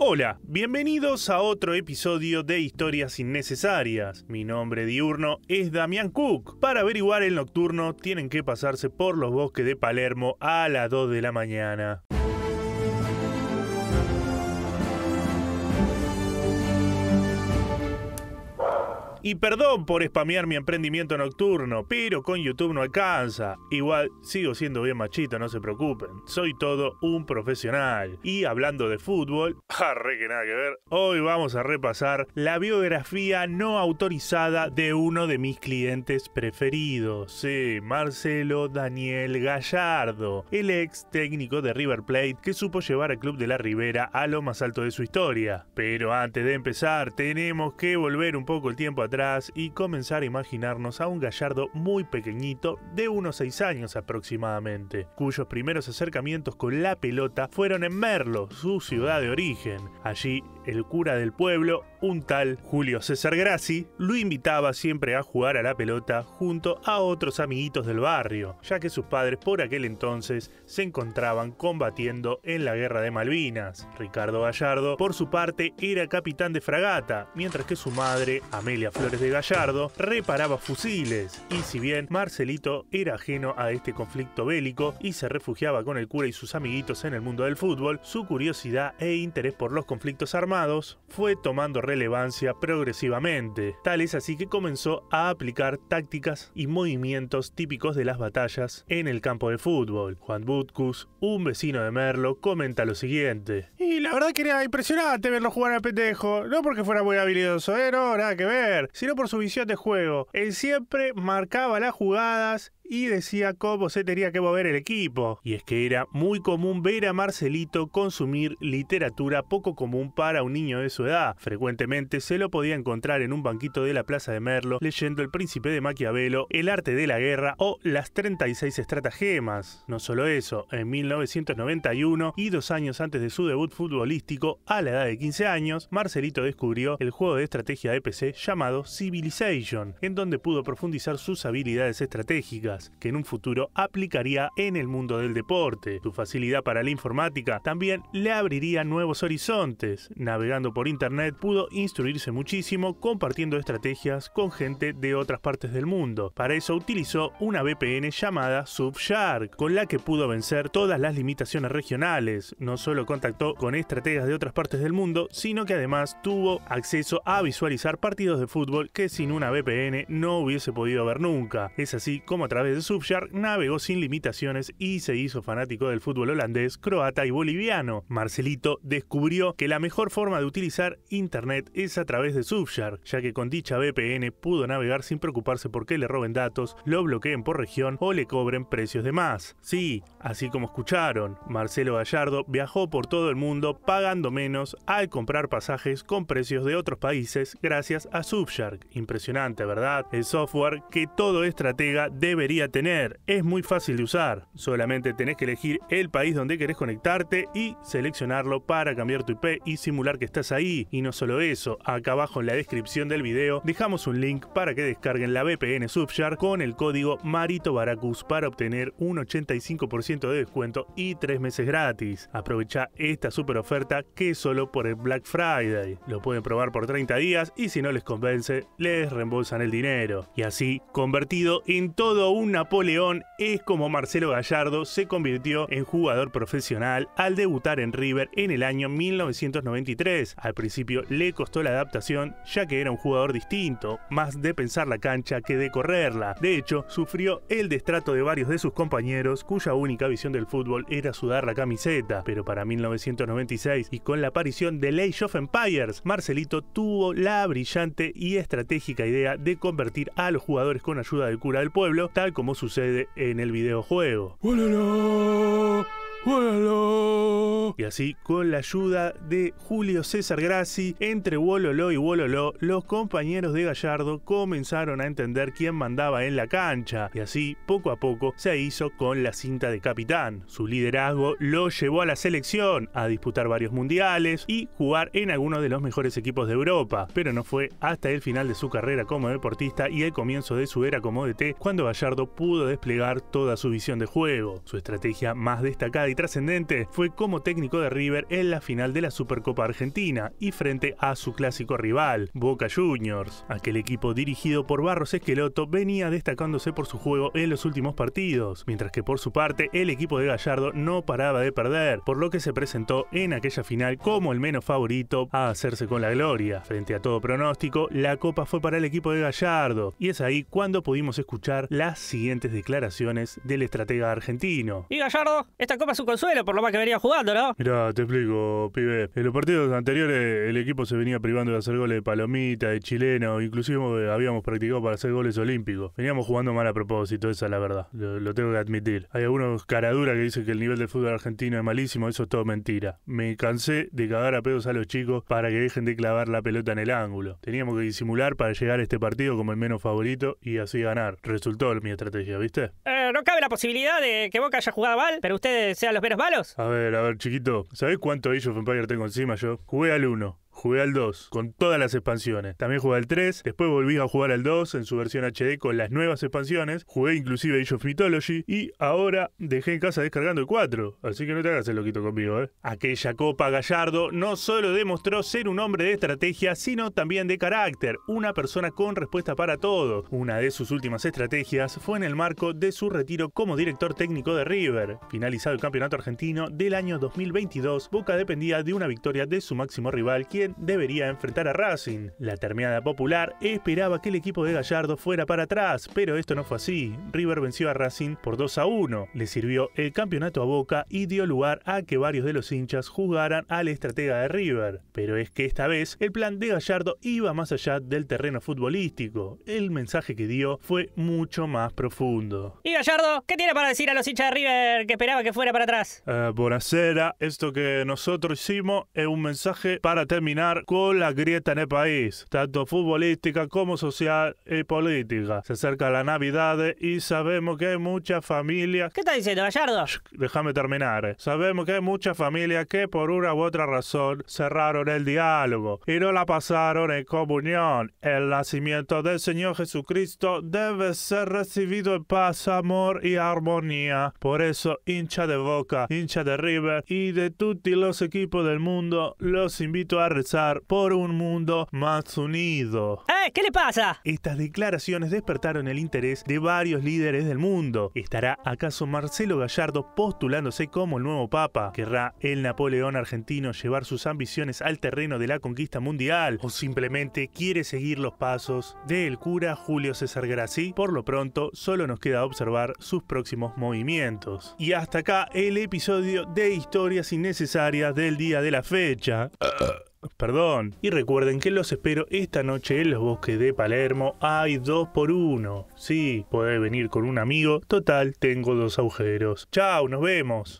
Hola, bienvenidos a otro episodio de Historias Innecesarias. Mi nombre diurno es Damián Cook. Para averiguar el nocturno tienen que pasarse por los bosques de Palermo a las 2 de la mañana. Y perdón por spamear mi emprendimiento nocturno, pero con YouTube no alcanza. Igual sigo siendo bien machito, no se preocupen. Soy todo un profesional. Y hablando de fútbol, arre que nada que ver, hoy vamos a repasar la biografía no autorizada de uno de mis clientes preferidos. Sí, Marcelo Daniel Gallardo, el ex técnico de River Plate que supo llevar al club de la Ribera a lo más alto de su historia. Pero antes de empezar, tenemos que volver un poco el tiempo atrás y comenzar a imaginarnos a un gallardo muy pequeñito, de unos 6 años aproximadamente, cuyos primeros acercamientos con la pelota fueron en Merlo, su ciudad de origen. Allí el cura del pueblo, un tal Julio César Grassi, lo invitaba siempre a jugar a la pelota junto a otros amiguitos del barrio, ya que sus padres por aquel entonces se encontraban combatiendo en la guerra de Malvinas. Ricardo Gallardo, por su parte, era capitán de fragata, mientras que su madre, Amelia Flores de Gallardo, reparaba fusiles. Y si bien Marcelito era ajeno a este conflicto bélico y se refugiaba con el cura y sus amiguitos en el mundo del fútbol, su curiosidad e interés por los conflictos armados fue tomando relevancia progresivamente. Tal es así que comenzó a aplicar tácticas y movimientos típicos de las batallas en el campo de fútbol. Juan Butkus, un vecino de Merlo, comenta lo siguiente. Y la verdad que era impresionante verlo jugar al pendejo, no porque fuera muy habilidoso, eh, no, nada que ver, sino por su visión de juego. Él siempre marcaba las jugadas y decía cómo se tenía que mover el equipo. Y es que era muy común ver a Marcelito consumir literatura poco común para un niño de su edad. Frecuentemente se lo podía encontrar en un banquito de la Plaza de Merlo leyendo El Príncipe de Maquiavelo, El Arte de la Guerra o Las 36 Estratagemas. No solo eso, en 1991 y dos años antes de su debut futbolístico, a la edad de 15 años, Marcelito descubrió el juego de estrategia de PC llamado Civilization, en donde pudo profundizar sus habilidades estratégicas que en un futuro aplicaría en el mundo del deporte. Su facilidad para la informática también le abriría nuevos horizontes. Navegando por internet pudo instruirse muchísimo compartiendo estrategias con gente de otras partes del mundo. Para eso utilizó una VPN llamada Subshark, con la que pudo vencer todas las limitaciones regionales. No solo contactó con estrategas de otras partes del mundo, sino que además tuvo acceso a visualizar partidos de fútbol que sin una VPN no hubiese podido ver nunca. Es así como a través de Subshark, navegó sin limitaciones y se hizo fanático del fútbol holandés, croata y boliviano. Marcelito descubrió que la mejor forma de utilizar Internet es a través de Subshark, ya que con dicha VPN pudo navegar sin preocuparse por que le roben datos, lo bloqueen por región o le cobren precios de más. Sí, así como escucharon, Marcelo Gallardo viajó por todo el mundo pagando menos al comprar pasajes con precios de otros países gracias a Subshark. Impresionante, ¿verdad? El software que todo estratega debería tener. Es muy fácil de usar. Solamente tenés que elegir el país donde querés conectarte y seleccionarlo para cambiar tu IP y simular que estás ahí. Y no solo eso, acá abajo en la descripción del video dejamos un link para que descarguen la VPN Surfshark con el código MaritoBaracus para obtener un 85% de descuento y 3 meses gratis. Aprovecha esta super oferta que solo por el Black Friday. Lo pueden probar por 30 días y si no les convence, les reembolsan el dinero. Y así, convertido en todo un Napoleón es como Marcelo Gallardo se convirtió en jugador profesional al debutar en River en el año 1993. Al principio le costó la adaptación ya que era un jugador distinto, más de pensar la cancha que de correrla. De hecho, sufrió el destrato de varios de sus compañeros cuya única visión del fútbol era sudar la camiseta. Pero para 1996 y con la aparición de Age of Empires, Marcelito tuvo la brillante y estratégica idea de convertir a los jugadores con ayuda del cura del pueblo, como sucede en el videojuego. Y así, con la ayuda de Julio César Grassi, entre Wololo y Wololo, los compañeros de Gallardo comenzaron a entender quién mandaba en la cancha. Y así, poco a poco, se hizo con la cinta de capitán. Su liderazgo lo llevó a la selección, a disputar varios mundiales y jugar en algunos de los mejores equipos de Europa. Pero no fue hasta el final de su carrera como deportista y el comienzo de su era como DT cuando Gallardo pudo desplegar toda su visión de juego. Su estrategia más destacada y trascendente fue como técnico de River en la final de la Supercopa Argentina y frente a su clásico rival, Boca Juniors. Aquel equipo dirigido por Barros Esqueloto venía destacándose por su juego en los últimos partidos, mientras que por su parte el equipo de Gallardo no paraba de perder, por lo que se presentó en aquella final como el menos favorito a hacerse con la gloria. Frente a todo pronóstico, la copa fue para el equipo de Gallardo, y es ahí cuando pudimos escuchar las siguientes declaraciones del estratega argentino. Y Gallardo, esta copa su consuelo por lo más que venía jugando, ¿no? Mirá, te explico, pibe. En los partidos anteriores el equipo se venía privando de hacer goles de palomita, de chileno, inclusive habíamos practicado para hacer goles olímpicos. Veníamos jugando mal a propósito, esa es la verdad. Lo, tengo que admitir. Hay algunos caraduras que dicen que el nivel del fútbol argentino es malísimo, eso es todo mentira. Me cansé de cagar a pedos a los chicos para que dejen de clavar la pelota en el ángulo. Teníamos que disimular para llegar a este partido como el menos favorito y así ganar. Resultó mi estrategia, ¿viste? Eh, no cabe la posibilidad de que Boca haya jugado mal, pero ustedes se a los peros malos? A ver, a ver, chiquito. ¿Sabés cuánto Age of Empire tengo encima yo? Jugué al 1. Jugué al 2 con todas las expansiones. También jugué al 3. Después volví a jugar al 2 en su versión HD con las nuevas expansiones. Jugué inclusive Age of Mythology. Y ahora dejé en casa descargando el 4. Así que no te hagas el loquito conmigo, ¿eh? Aquella copa Gallardo no solo demostró ser un hombre de estrategia, sino también de carácter. Una persona con respuesta para todo. Una de sus últimas estrategias fue en el marco de su retiro como director técnico de River. Finalizado el campeonato argentino del año 2022, Boca dependía de una victoria de su máximo rival, quien debería enfrentar a Racing. La terminada popular esperaba que el equipo de Gallardo fuera para atrás, pero esto no fue así. River venció a Racing por 2 a 1, le sirvió el campeonato a Boca y dio lugar a que varios de los hinchas jugaran al estratega de River. Pero es que esta vez el plan de Gallardo iba más allá del terreno futbolístico. El mensaje que dio fue mucho más profundo. ¿Y Gallardo qué tiene para decir a los hinchas de River que esperaba que fuera para atrás? Por eh, buenasera, esto que nosotros hicimos es un mensaje para terminar con la grieta en el país, tanto futbolística como social y política. Se acerca la Navidad y sabemos que hay muchas familias. ¿Qué está diciendo, Gallardo? Déjame terminar. Sabemos que hay muchas familias que por una u otra razón cerraron el diálogo y no la pasaron en comunión. El nacimiento del Señor Jesucristo debe ser recibido en paz, amor y armonía. Por eso, hincha de Boca, hincha de River y de tutti los equipos del mundo, los invito a recibir por un mundo más unido. ¿Eh? ¿Qué le pasa? Estas declaraciones despertaron el interés de varios líderes del mundo. ¿Estará acaso Marcelo Gallardo postulándose como el nuevo papa? ¿Querrá el Napoleón argentino llevar sus ambiciones al terreno de la conquista mundial? ¿O simplemente quiere seguir los pasos del cura Julio César Graci? Por lo pronto, solo nos queda observar sus próximos movimientos. Y hasta acá el episodio de Historias Innecesarias del día de la fecha. Ah, ah. Perdón. Y recuerden que los espero esta noche en los bosques de Palermo. Hay dos por uno. Sí, podés venir con un amigo. Total, tengo dos agujeros. Chao, nos vemos.